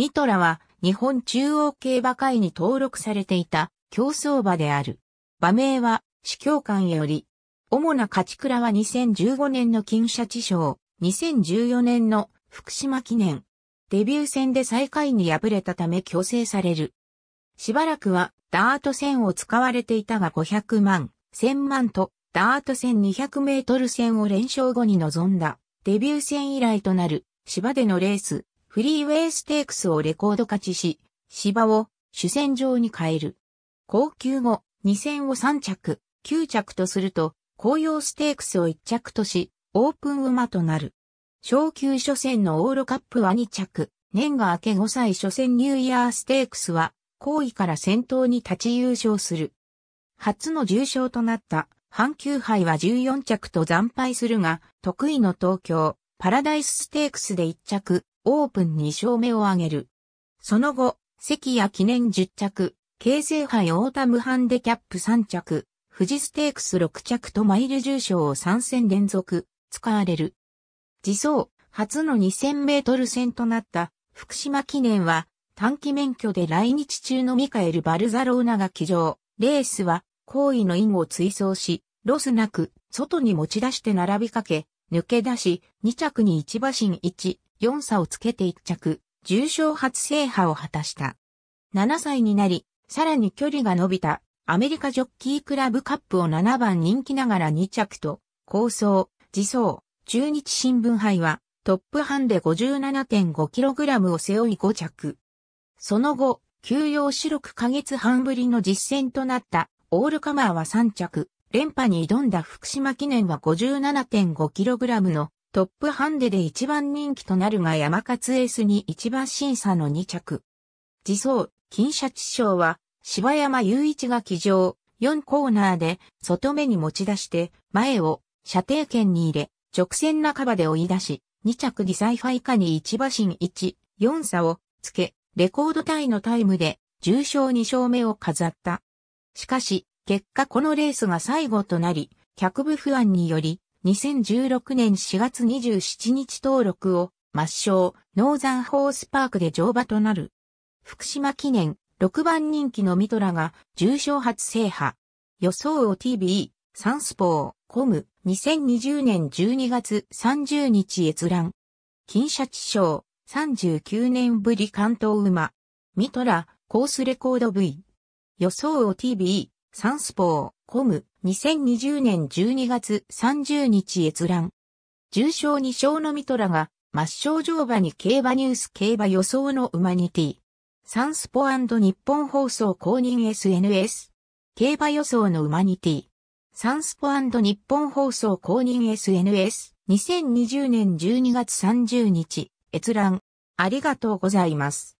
ミトラは日本中央競馬会に登録されていた競走馬である。馬名は司教官より、主な勝ち倉は2015年の金社地チ賞、2014年の福島記念。デビュー戦で最下位に敗れたため強制される。しばらくはダート戦を使われていたが500万、1000万とダート戦200メートル戦を連勝後に臨んだ。デビュー戦以来となる芝でのレース、フリーウェイステークスをレコード勝ちし、芝を主戦場に変える。高級後、2戦を3着、9着とすると、紅葉ステークスを1着とし、オープン馬となる。昇級初戦のオーロカップは2着、年が明け5歳初戦ニューイヤーステークスは、後位から先頭に立ち優勝する。初の重賞となった、阪急杯は14着と惨敗するが、得意の東京、パラダイスステークスで1着、オープン2勝目を挙げる。その後、関谷記念10着、京成杯オータムハンデキャップ3着、富士ステークス6着とマイル重賞を3戦連続、使われる。自走、初の2000メートル戦となった福島記念は短期免許で来日中のミカエル・バルザローナが騎乗。レースは行為の因を追走し、ロスなく外に持ち出して並びかけ、抜け出し、2着に1馬身1、4差をつけて1着、重賞初制覇を果たした。7歳になり、さらに距離が伸びた、アメリカジョッキークラブカップを7番人気ながら2着と、構想、自走、中日新聞杯は、トップ半で 57.5kg を背負い5着。その後、休養四六ヶ月半ぶりの実戦となった、オールカマーは3着、連覇に挑んだ福島記念は 57.5kg のトップハンデで一番人気となるが山勝エースに一番審査の2着。自走、金シャチ賞は柴山雄一が騎乗、4コーナーで外目に持ち出して前を射程圏に入れ、直線半ばで追い出し、2着リサイファイ下に一馬身1、4差をつけ、レコードタイのタイムで重賞2勝目を飾った。しかし、結果このレースが最後となり、脚部不安により、2016年4月27日登録を抹消、ノーザンホースパークで乗馬となる。福島記念、6番人気のミトラが重賞初制覇。予想を TV、サンスポー、コム、2020年12月30日閲覧。金シャチ賞、39年ぶり関東馬。ミトラ、コースレコード V。予想を TV、サンスポー、コム、2020年12月30日閲覧。重賞2勝のミトラが、抹消乗馬に競馬ニュース競馬予想のウマニティ。サンスポ日本放送公認 SNS。競馬予想のウマニティ。サンスポ日本放送公認 SNS。2020年12月30日。閲覧。ありがとうございます。